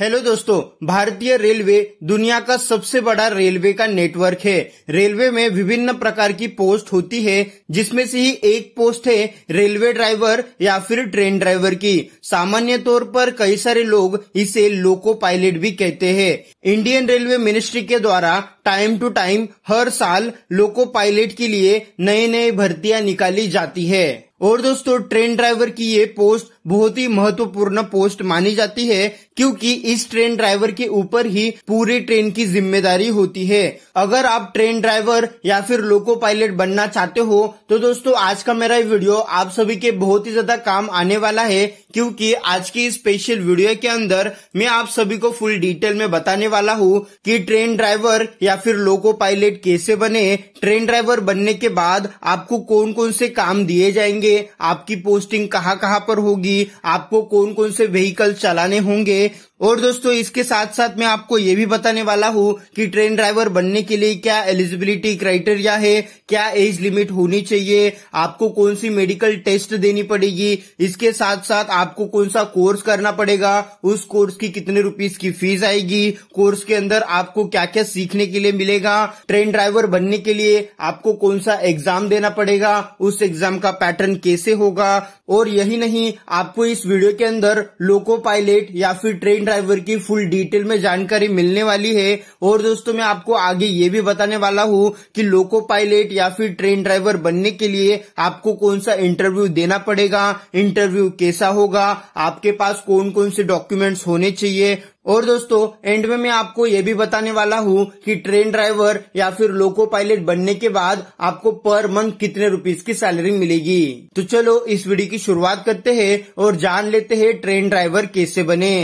hello दोस्तों भारतीय railway दुनिया का सबसे बड़ा रेलवे का नेटवर्क है रेलवे में विभिन्न प्रकार की पोस्ट होती है जिसमें से ही एक पोस्ट है रेलवे ड्राइवर या फिर ट्रेन ड्राइवर की सामान्य तौर पर कई सारे लोग इसे लोको पायलट भी कहते हैं इंडियन रेलवे मिनिस्ट्री के द्वारा टाइम टू टाइम हर साल लोको पायलट के लिए नए नए भर्तियां निकाली जाती है और दोस्तों ट्रेन ड्राइवर की ये पोस्ट बहुत ही महत्वपूर्ण पोस्ट मानी जाती है क्योंकि इस ट्रेन ड्राइवर के ऊपर ही पूरी ट्रेन की जिम्मेदारी होती है अगर आप ट्रेन ड्राइवर या फिर लोको पायलट बनना चाहते हो तो दोस्तों आज का मेरा वीडियो आप सभी के बहुत ही ज्यादा काम आने वाला है क्योंकि आज की स्पेशल वीडियो के अंदर मैं आप सभी को फुल डिटेल में बताने वाला हूँ कि ट्रेन ड्राइवर या फिर लोको पायलट कैसे बने ट्रेन ड्राइवर बनने के बाद आपको कौन कौन से काम दिए जाएंगे आपकी पोस्टिंग कहाँ कहाँ पर होगी होगी आपको कौन कौन से व्हीकल चलाने होंगे और दोस्तों इसके साथ साथ मैं आपको ये भी बताने वाला हूँ कि ट्रेन ड्राइवर बनने के लिए क्या एलिजिबिलिटी क्राइटेरिया है क्या एज लिमिट होनी चाहिए आपको कौन सी मेडिकल टेस्ट देनी पड़ेगी इसके साथ साथ आपको कौन सा कोर्स करना पड़ेगा उस कोर्स की कितने रुपीस की फीस आएगी कोर्स के अंदर आपको क्या क्या सीखने के लिए मिलेगा ट्रेन ड्राइवर बनने के लिए आपको कौन सा एग्जाम देना पड़ेगा उस एग्जाम का पैटर्न कैसे होगा और यही नहीं आप आपको इस वीडियो के अंदर लोको पायलट या फिर ट्रेन ड्राइवर की फुल डिटेल में जानकारी मिलने वाली है और दोस्तों मैं आपको आगे ये भी बताने वाला हूँ कि लोको पायलट या फिर ट्रेन ड्राइवर बनने के लिए आपको कौन सा इंटरव्यू देना पड़ेगा इंटरव्यू कैसा होगा आपके पास कौन कौन से डॉक्यूमेंट्स होने चाहिए और दोस्तों एंड में मैं आपको ये भी बताने वाला हूँ कि ट्रेन ड्राइवर या फिर लोको पायलट बनने के बाद आपको पर मंथ कितने रुपीस की सैलरी मिलेगी तो चलो इस वीडियो की शुरुआत करते हैं और जान लेते हैं ट्रेन ड्राइवर कैसे बने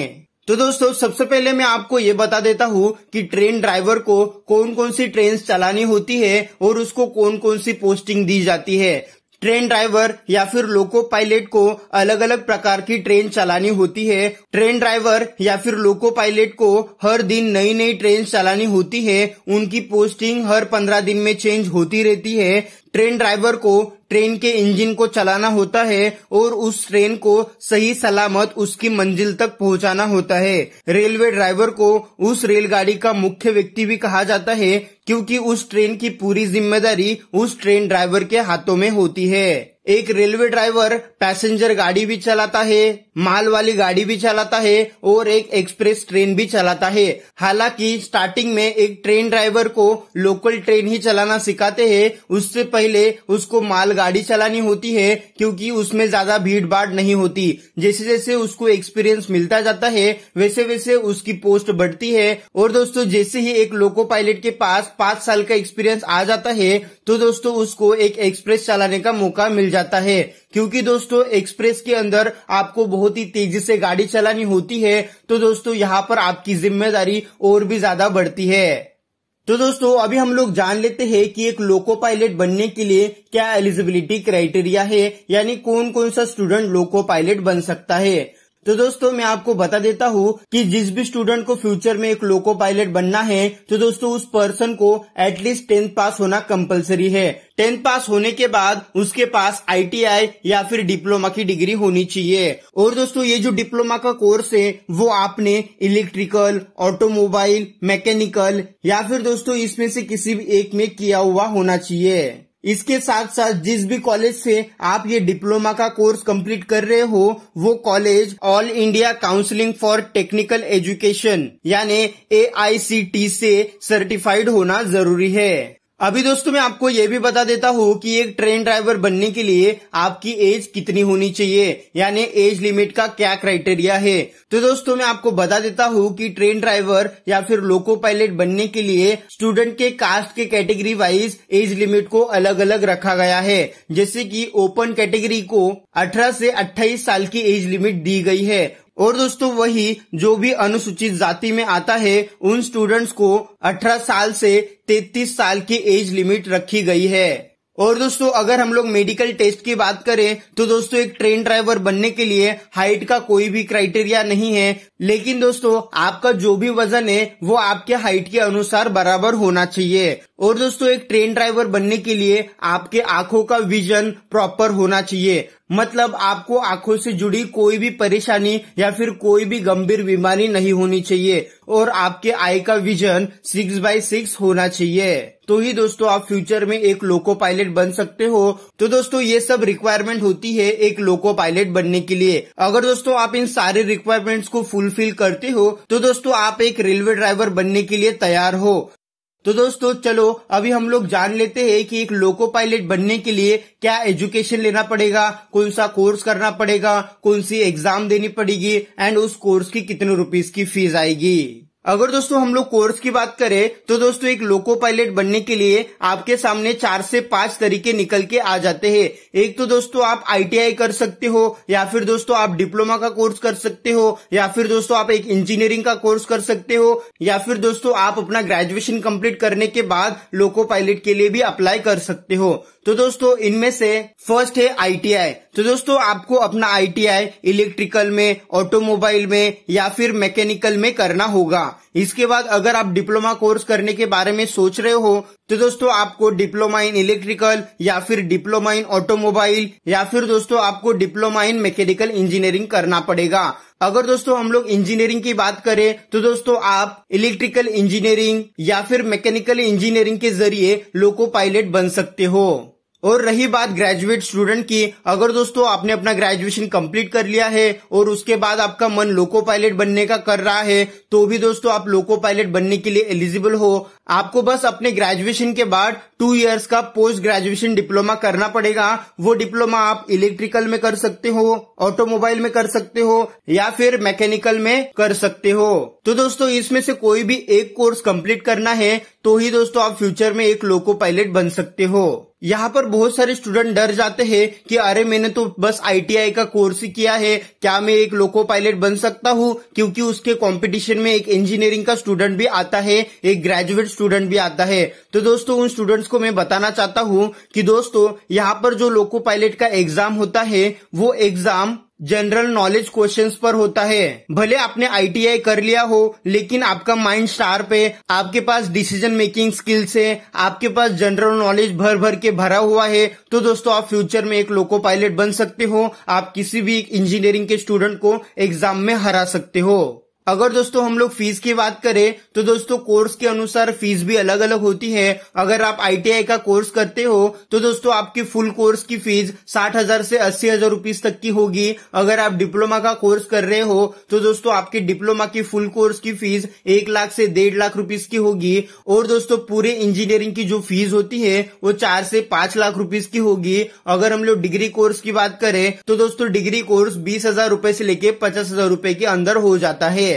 तो दोस्तों सबसे पहले मैं आपको ये बता देता हूँ कि ट्रेन ड्राइवर को कौन कौन सी ट्रेन चलानी होती है और उसको कौन कौन सी पोस्टिंग दी जाती है ट्रेन ड्राइवर या फिर लोको पायलट को अलग अलग प्रकार की ट्रेन चलानी होती है ट्रेन ड्राइवर या फिर लोको पायलट को हर दिन नई नई ट्रेन चलानी होती है उनकी पोस्टिंग हर पंद्रह दिन में चेंज होती रहती है ट्रेन ड्राइवर को ट्रेन के इंजन को चलाना होता है और उस ट्रेन को सही सलामत उसकी मंजिल तक पहुंचाना होता है रेलवे ड्राइवर को उस रेलगाड़ी का मुख्य व्यक्ति भी कहा जाता है क्योंकि उस ट्रेन की पूरी जिम्मेदारी उस ट्रेन ड्राइवर के हाथों में होती है एक रेलवे ड्राइवर पैसेंजर गाड़ी भी चलाता है माल वाली गाड़ी भी चलाता है और एक एक्सप्रेस ट्रेन भी चलाता है हालांकि स्टार्टिंग में एक ट्रेन ड्राइवर को लोकल ट्रेन ही चलाना सिखाते हैं उससे पहले उसको माल गाड़ी चलानी होती है क्योंकि उसमें ज्यादा भीड़ भाड़ नहीं होती जैसे जैसे उसको एक्सपीरियंस मिलता जाता है वैसे वैसे उसकी पोस्ट बढ़ती है और दोस्तों जैसे ही एक लोको पायलट के पास पांच साल का एक्सपीरियंस आ जाता है तो दोस्तों उसको एक एक्सप्रेस चलाने का मौका मिल जाता है क्योंकि दोस्तों एक्सप्रेस के अंदर आपको बहुत ही तेजी से गाड़ी चलानी होती है तो दोस्तों यहाँ पर आपकी जिम्मेदारी और भी ज्यादा बढ़ती है तो दोस्तों अभी हम लोग जान लेते हैं कि एक लोको पायलट बनने के लिए क्या एलिजिबिलिटी क्राइटेरिया है यानी कौन कौन सा स्टूडेंट लोको पायलट बन सकता है तो दोस्तों मैं आपको बता देता हूँ कि जिस भी स्टूडेंट को फ्यूचर में एक लोको पायलट बनना है तो दोस्तों उस पर्सन को एटलीस्ट टेंथ पास होना कंपलसरी है टेंथ पास होने के बाद उसके पास आईटीआई या फिर डिप्लोमा की डिग्री होनी चाहिए और दोस्तों ये जो डिप्लोमा का कोर्स है वो आपने इलेक्ट्रिकल ऑटोमोबाइल मैकेनिकल या फिर दोस्तों इसमें से किसी भी एक में किया हुआ होना चाहिए इसके साथ साथ जिस भी कॉलेज से आप ये डिप्लोमा का कोर्स कंप्लीट कर रहे हो वो college all India counselling for technical education यानी ए से सर्टिफाइड होना जरूरी है अभी दोस्तों मैं आपको ये भी बता देता हूँ कि एक ट्रेन ड्राइवर बनने के लिए आपकी एज कितनी होनी चाहिए यानी एज लिमिट का क्या क्राइटेरिया है तो दोस्तों मैं आपको बता देता हूँ कि ट्रेन ड्राइवर या फिर लोको पायलट बनने के लिए स्टूडेंट के कास्ट के कैटेगरी वाइज एज लिमिट को अलग अलग रखा गया है जैसे की ओपन कैटेगरी को अठारह से अट्ठाईस साल की एज लिमिट दी गई है और दोस्तों वही जो भी अनुसूचित जाति में आता है उन स्टूडेंट्स को 18 साल से 33 साल की एज लिमिट रखी गई है और दोस्तों अगर हम लोग मेडिकल टेस्ट की बात करें तो दोस्तों एक ट्रेन ड्राइवर बनने के लिए हाइट का कोई भी क्राइटेरिया नहीं है लेकिन दोस्तों आपका जो भी वजन है वो आपके हाइट के अनुसार बराबर होना चाहिए और दोस्तों एक ट्रेन ड्राइवर बनने के लिए आपके आंखों का विजन प्रॉपर होना चाहिए मतलब आपको आंखों से जुड़ी कोई भी परेशानी या फिर कोई भी गंभीर बीमारी नहीं होनी चाहिए और आपके आई का विजन सिक्स बाय सिक्स होना चाहिए तो ही दोस्तों आप फ्यूचर में एक लोको पायलट बन सकते हो तो दोस्तों ये सब रिक्वायरमेंट होती है एक लोको पायलट बनने के लिए अगर दोस्तों आप इन सारे रिक्वायरमेंट्स को फुलफिल करते हो तो दोस्तों आप एक रेलवे ड्राइवर बनने के लिए तैयार हो तो दोस्तों चलो अभी हम लोग जान लेते हैं कि एक लोको पायलट बनने के लिए क्या एजुकेशन लेना पड़ेगा कौन सा कोर्स करना पड़ेगा कौन सी एग्जाम देनी पड़ेगी एंड उस कोर्स की कितने रुपीस की फीस आएगी अगर दोस्तों हम लोग कोर्स की बात करें तो दोस्तों एक लोको पायलट बनने के लिए आपके सामने चार से पांच तरीके निकल के आ जाते हैं एक तो दोस्तों आप आईटीआई कर सकते हो या फिर दोस्तों आप डिप्लोमा का कोर्स कर सकते हो या फिर दोस्तों आप एक इंजीनियरिंग का कोर्स कर सकते हो या फिर दोस्तों आप अपना ग्रेजुएशन कम्प्लीट करने के बाद लोको पायलट के लिए भी अप्लाई कर सकते हो तो दोस्तों इनमें से फर्स्ट है आईटीआई तो दोस्तों आपको अपना आईटीआई इलेक्ट्रिकल में ऑटोमोबाइल में या फिर मैकेनिकल में करना होगा इसके बाद अगर आप डिप्लोमा कोर्स करने के बारे में सोच रहे हो तो दोस्तों आपको डिप्लोमा इन इलेक्ट्रिकल या फिर डिप्लोमा इन ऑटोमोबाइल या फिर दोस्तों आपको डिप्लोमा इन मैकेनिकल इंजीनियरिंग करना पड़ेगा अगर दोस्तों हम लोग इंजीनियरिंग की बात करें तो दोस्तों आप इलेक्ट्रिकल इंजीनियरिंग या फिर मैकेनिकल इंजीनियरिंग के जरिए लोको पायलट बन सकते हो और रही बात ग्रेजुएट स्टूडेंट की अगर दोस्तों आपने अपना ग्रेजुएशन कंप्लीट कर लिया है और उसके बाद आपका मन लोको पायलट बनने का कर रहा है तो भी दोस्तों आप लोको पायलट बनने के लिए एलिजिबल हो आपको बस अपने ग्रेजुएशन के बाद टू इयर्स का पोस्ट ग्रेजुएशन डिप्लोमा करना पड़ेगा वो डिप्लोमा आप इलेक्ट्रिकल में कर सकते हो ऑटोमोबाइल में कर सकते हो या फिर मैकेनिकल में कर सकते हो तो दोस्तों इसमें से कोई भी एक कोर्स कम्प्लीट करना है तो ही दोस्तों आप फ्यूचर में एक लोको पायलट बन सकते हो यहाँ पर बहुत सारे स्टूडेंट डर जाते हैं कि अरे मैंने तो बस आईटीआई का कोर्स ही किया है क्या मैं एक लोको पायलट बन सकता हूँ क्योंकि उसके कंपटीशन में एक इंजीनियरिंग का स्टूडेंट भी आता है एक ग्रेजुएट स्टूडेंट भी आता है तो दोस्तों उन स्टूडेंट्स को मैं बताना चाहता हूँ कि दोस्तों यहाँ पर जो लोको पायलट का एग्जाम होता है वो एग्जाम जनरल नॉलेज क्वेश्चंस पर होता है भले आपने आईटीआई कर लिया हो लेकिन आपका माइंड शार्प है आपके पास डिसीजन मेकिंग स्किल्स है आपके पास जनरल नॉलेज भर भर के भरा हुआ है तो दोस्तों आप फ्यूचर में एक लोको पायलट बन सकते हो आप किसी भी इंजीनियरिंग के स्टूडेंट को एग्जाम में हरा सकते हो अगर दोस्तों हम लोग फीस की बात करें तो दोस्तों कोर्स के अनुसार फीस भी अलग अलग होती है अगर आप आईटीआई का कोर्स करते हो तो दोस्तों आपकी फुल कोर्स की फीस साठ हजार से अस्सी हजार रुपीज तक की होगी अगर आप डिप्लोमा का कोर्स कर रहे हो तो दोस्तों आपके डिप्लोमा की फुल कोर्स की फीस एक लाख से डेढ़ लाख रुपीज की होगी और दोस्तों पूरे इंजीनियरिंग की जो फीस होती है वो चार से पांच लाख रुपीज की होगी अगर हम लोग डिग्री कोर्स की बात करें तो दोस्तों डिग्री कोर्स बीस हजार से लेके पचास हजार के अंदर हो जाता है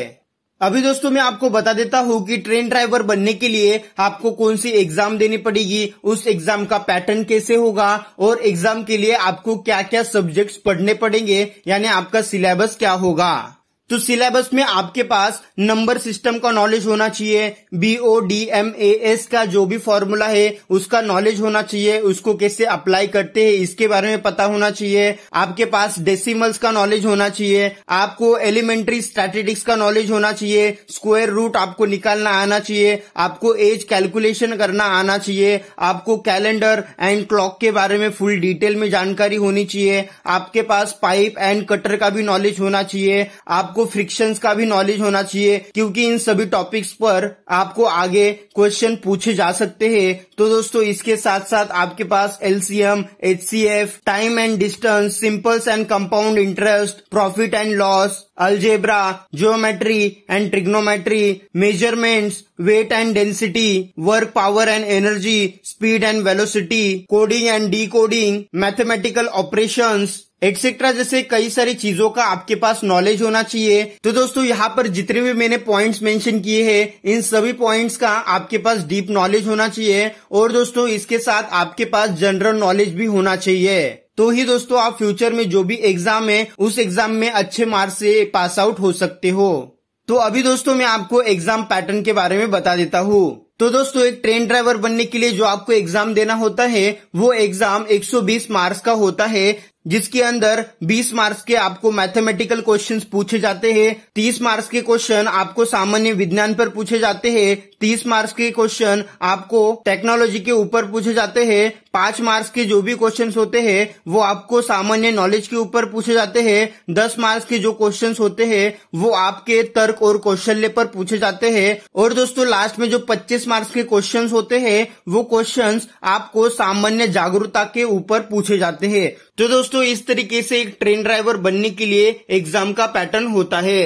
अभी दोस्तों मैं आपको बता देता हूँ कि ट्रेन ड्राइवर बनने के लिए आपको कौन सी एग्जाम देनी पड़ेगी उस एग्जाम का पैटर्न कैसे होगा और एग्जाम के लिए आपको क्या क्या सब्जेक्ट्स पढ़ने पड़ेंगे यानी आपका सिलेबस क्या होगा तो सिलेबस में आपके पास नंबर सिस्टम का नॉलेज होना चाहिए B O D M A S का जो भी फॉर्मूला है उसका नॉलेज होना चाहिए उसको कैसे अप्लाई करते हैं इसके बारे में पता होना चाहिए आपके पास डेसिमल्स का नॉलेज होना चाहिए आपको एलिमेंट्री स्ट्रेटेटिक्स का नॉलेज होना चाहिए स्क्वायर रूट आपको निकालना आना चाहिए आपको एज कैलकुलेशन करना आना चाहिए आपको कैलेंडर एंड क्लॉक के बारे में फुल डिटेल में जानकारी होनी चाहिए आपके पास पाइप एंड कटर का भी नॉलेज होना चाहिए आप आपको फ्रिक्शन का भी नॉलेज होना चाहिए क्योंकि इन सभी टॉपिक्स पर आपको आगे क्वेश्चन पूछे जा सकते हैं तो दोस्तों इसके साथ साथ आपके पास LCM F time and distance simples and compound interest profit and loss algebra geometry and trigonometry measurements weight and density work power and energy speed and velocity coding and decoding mathematical operation etcetera जैसे कई सारी चीजों का आपके पास knowledge होना चाहिए तो दोस्तों यहाँ पर जितने भी मैंने पॉइंट्स मेंशन किए हैं इन सभी पॉइंट्स का आपके पास डीप नॉलेज होना चाहिए और दोस्तों इसके साथ आपके पास जनरल नॉलेज भी होना चाहिए तो ही दोस्तों आप फ्यूचर में जो भी एग्जाम है उस एग्जाम में अच्छे मार्क्स से पास आउट हो सकते हो तो अभी दोस्तों मैं आपको एग्जाम पैटर्न के बारे में बता देता हूँ तो दोस्तों एक ट्रेन ड्राइवर बनने के लिए जो आपको एग्जाम देना होता है वो एग्जाम 120 मार्क्स का होता है जिसके अंदर 20 मार्क्स के आपको मैथमेटिकल क्वेश्चंस पूछे जाते हैं 30 मार्क्स के क्वेश्चन आपको सामान्य विज्ञान पर पूछे जाते हैं 30 मार्क्स के क्वेश्चन आपको टेक्नोलॉजी के ऊपर पूछे जाते हैं पांच मार्क्स के जो भी क्वेश्चन होते हैं वो आपको सामान्य नॉलेज के ऊपर पूछे जाते हैं दस मार्क्स के जो क्वेश्चन होते हैं वो आपके तर्क और कौशल्य पर पूछे जाते हैं और दोस्तों लास्ट में जो पच्चीस मार्क्स के क्वेश्चन होते हैं वो क्वेश्चन आपको सामान्य जागरूकता के ऊपर पूछे जाते हैं तो दोस्तों इस तरीके से एक ट्रेन ड्राइवर बनने के लिए एग्जाम का पैटर्न होता है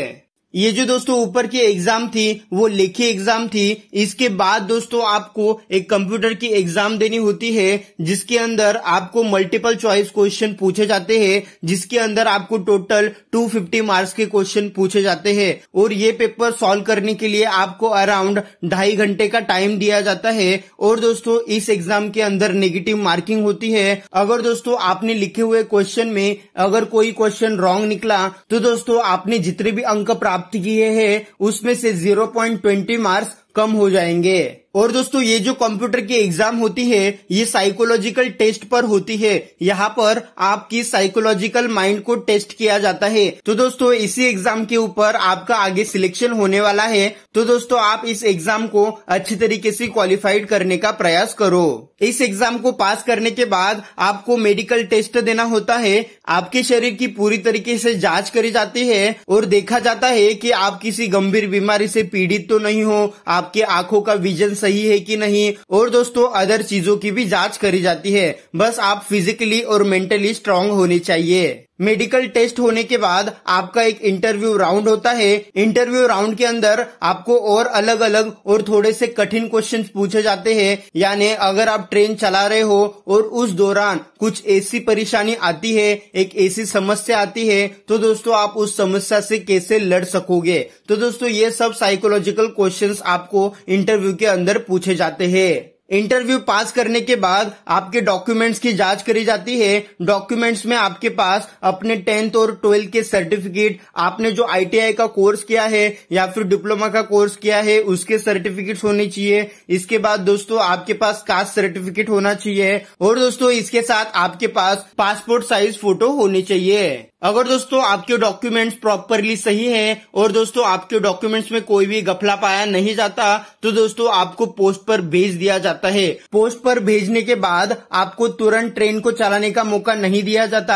ये जो दोस्तों ऊपर की एग्जाम थी वो लेखी एग्जाम थी इसके बाद दोस्तों आपको एक कंप्यूटर की एग्जाम देनी होती है जिसके अंदर आपको मल्टीपल चॉइस क्वेश्चन पूछे जाते हैं जिसके अंदर आपको टोटल 250 मार्क्स के क्वेश्चन पूछे जाते हैं और ये पेपर सॉल्व करने के लिए आपको अराउंड ढाई घंटे का टाइम दिया जाता है और दोस्तों इस एग्जाम के अंदर नेगेटिव मार्किंग होती है अगर दोस्तों आपने लिखे हुए क्वेश्चन में अगर कोई क्वेश्चन रॉन्ग निकला तो दोस्तों आपने जितने भी अंक प्राप्त प्राप्त किए हैं उसमें से 0.20 मार्क्स कम हो जाएंगे और दोस्तों ये जो कंप्यूटर की एग्जाम होती है ये साइकोलॉजिकल टेस्ट पर होती है यहाँ पर आपकी साइकोलॉजिकल माइंड को टेस्ट किया जाता है तो दोस्तों इसी एग्जाम के ऊपर आपका आगे सिलेक्शन होने वाला है तो दोस्तों आप इस एग्जाम को अच्छी तरीके से क्वालिफाइड करने का प्रयास करो इस एग्जाम को पास करने के बाद आपको मेडिकल टेस्ट देना होता है आपके शरीर की पूरी तरीके से जांच करी जाती है और देखा जाता है कि आप किसी गंभीर बीमारी से पीड़ित तो नहीं हो आपके आंखों का विजन सही है कि नहीं और दोस्तों अदर चीजों की भी जांच करी जाती है बस आप फिजिकली और मेंटली स्ट्रांग होनी चाहिए मेडिकल टेस्ट होने के बाद आपका एक इंटरव्यू राउंड होता है इंटरव्यू राउंड के अंदर आपको और अलग अलग और थोड़े से कठिन क्वेश्चन पूछे जाते हैं यानी अगर आप ट्रेन चला रहे हो और उस दौरान कुछ ऐसी परेशानी आती है एक ऐसी समस्या आती है तो दोस्तों आप उस समस्या से कैसे लड़ सकोगे तो दोस्तों ये सब साइकोलॉजिकल क्वेश्चन आपको इंटरव्यू के अंदर पूछे जाते हैं इंटरव्यू पास करने के बाद आपके डॉक्यूमेंट्स की जांच करी जाती है डॉक्यूमेंट्स में आपके पास अपने टेंथ और ट्वेल्थ के सर्टिफिकेट आपने जो आईटीआई का कोर्स किया है या फिर डिप्लोमा का कोर्स किया है उसके सर्टिफिकेट होने चाहिए इसके बाद दोस्तों आपके पास कास्ट सर्टिफिकेट होना चाहिए और दोस्तों इसके साथ आपके पास पासपोर्ट साइज फोटो होनी चाहिए अगर दोस्तों आपके डॉक्यूमेंट्स प्रॉपरली सही हैं और दोस्तों आपके डॉक्यूमेंट्स में कोई भी गफला पाया नहीं जाता तो दोस्तों आपको पोस्ट पर भेज दिया जाता जाता है पोस्ट पर भेजने के बाद आपको तुरंत ट्रेन को चलाने का मौका नहीं दिया जाता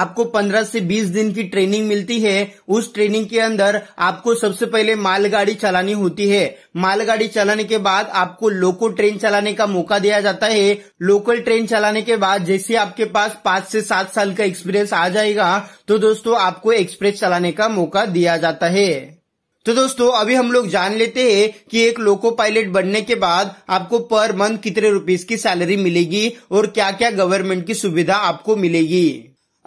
आपको 15 से 20 दिन की ट्रेनिंग मिलती है उस ट्रेनिंग के अंदर आपको सबसे पहले मालगाड़ी चलानी होती है मालगाड़ी चलाने के बाद आपको लोको ट्रेन चलाने का मौका दिया जाता है लोकल ट्रेन चलाने के बाद जैसे आपके पास पांच से सात साल का एक्सपीरियंस आ जाएगा तो दोस्तों आपको एक्सप्रेस चलाने का मौका दिया जाता है तो दोस्तों अभी हम लोग जान लेते हैं कि एक लोको पायलट बनने के बाद आपको पर मंथ कितने रुपीस की सैलरी मिलेगी और क्या क्या गवर्नमेंट की सुविधा आपको मिलेगी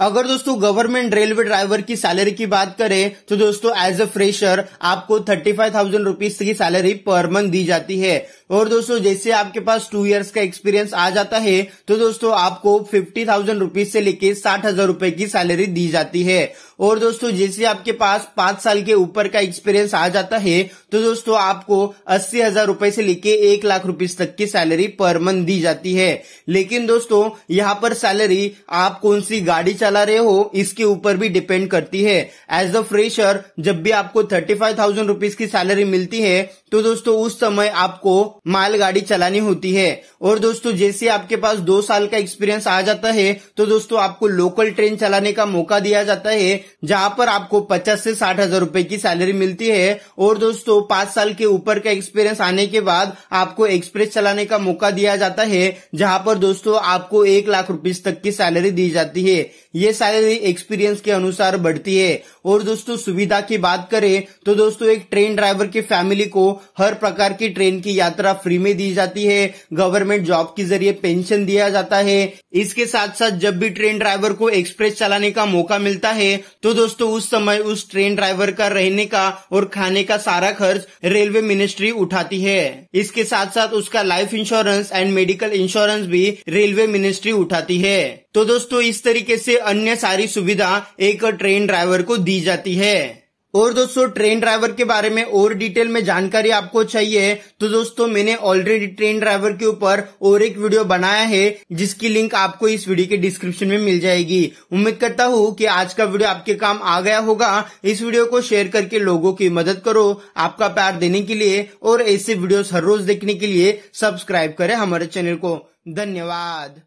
अगर दोस्तों गवर्नमेंट रेलवे ड्राइवर की सैलरी की बात करें तो दोस्तों एज अ फ्रेशर आपको थर्टी फाइव थाउजेंड रुपीज की सैलरी पर मंथ दी जाती है और दोस्तों जैसे आपके पास टू इयर्स का एक्सपीरियंस आ जाता है तो दोस्तों आपको फिफ्टी थाउजेंड रुपीज से लेके साठ हजार रूपए की सैलरी दी जाती है और दोस्तों जैसे आपके पास पांच साल के ऊपर का एक्सपीरियंस आ जाता है तो दोस्तों आपको अस्सी हजार रूपये से लेके एक लाख रूपये तक की सैलरी पर मंथ दी जाती है लेकिन दोस्तों यहाँ पर सैलरी आप कौन सी गाड़ी चला रहे हो इसके ऊपर भी डिपेंड करती है एज अ फ्रेशर जब भी आपको थर्टी फाइव थाउजेंड रूपीज की सैलरी मिलती है तो दोस्तों उस समय आपको मालगाड़ी चलानी होती है और दोस्तों जैसे आपके पास दो साल का एक्सपीरियंस आ जाता है तो दोस्तों आपको लोकल ट्रेन चलाने का मौका दिया जाता है जहां पर आपको पचास से साठ हजार रूपए की सैलरी मिलती है और दोस्तों पांच साल के ऊपर का एक्सपीरियंस आने के बाद आपको एक्सप्रेस चलाने का मौका दिया जाता है जहां पर दोस्तों आपको एक लाख रूपये तक की सैलरी दी जाती है ये सैलरी एक्सपीरियंस के अनुसार बढ़ती है और दोस्तों सुविधा की बात करें तो दोस्तों एक ट्रेन ड्राइवर की फैमिली को हर प्रकार की ट्रेन की यात्रा फ्री में दी जाती है गवर्नमेंट जॉब के जरिए पेंशन दिया जाता है इसके साथ साथ जब भी ट्रेन ड्राइवर को एक्सप्रेस चलाने का मौका मिलता है तो दोस्तों उस समय उस ट्रेन ड्राइवर का रहने का और खाने का सारा खर्च रेलवे मिनिस्ट्री उठाती है इसके साथ साथ उसका life insurance and medical insurance भी रेलवे मिनिस्ट्री उठाती है तो दोस्तों इस तरीके से अन्य सारी सुविधा एक ट्रेन ड्राइवर को दी जाती है और दोस्तों ट्रेन ड्राइवर के बारे में और डिटेल में जानकारी आपको चाहिए तो दोस्तों मैंने ऑलरेडी ट्रेन ड्राइवर के ऊपर और एक वीडियो बनाया है जिसकी लिंक आपको इस वीडियो के डिस्क्रिप्शन में मिल जाएगी उम्मीद करता हूँ कि आज का वीडियो आपके काम आ गया होगा इस वीडियो को शेयर करके लोगों की मदद करो आपका प्यार देने के लिए और ऐसे वीडियो हर रोज देखने के लिए सब्सक्राइब करे हमारे चैनल को धन्यवाद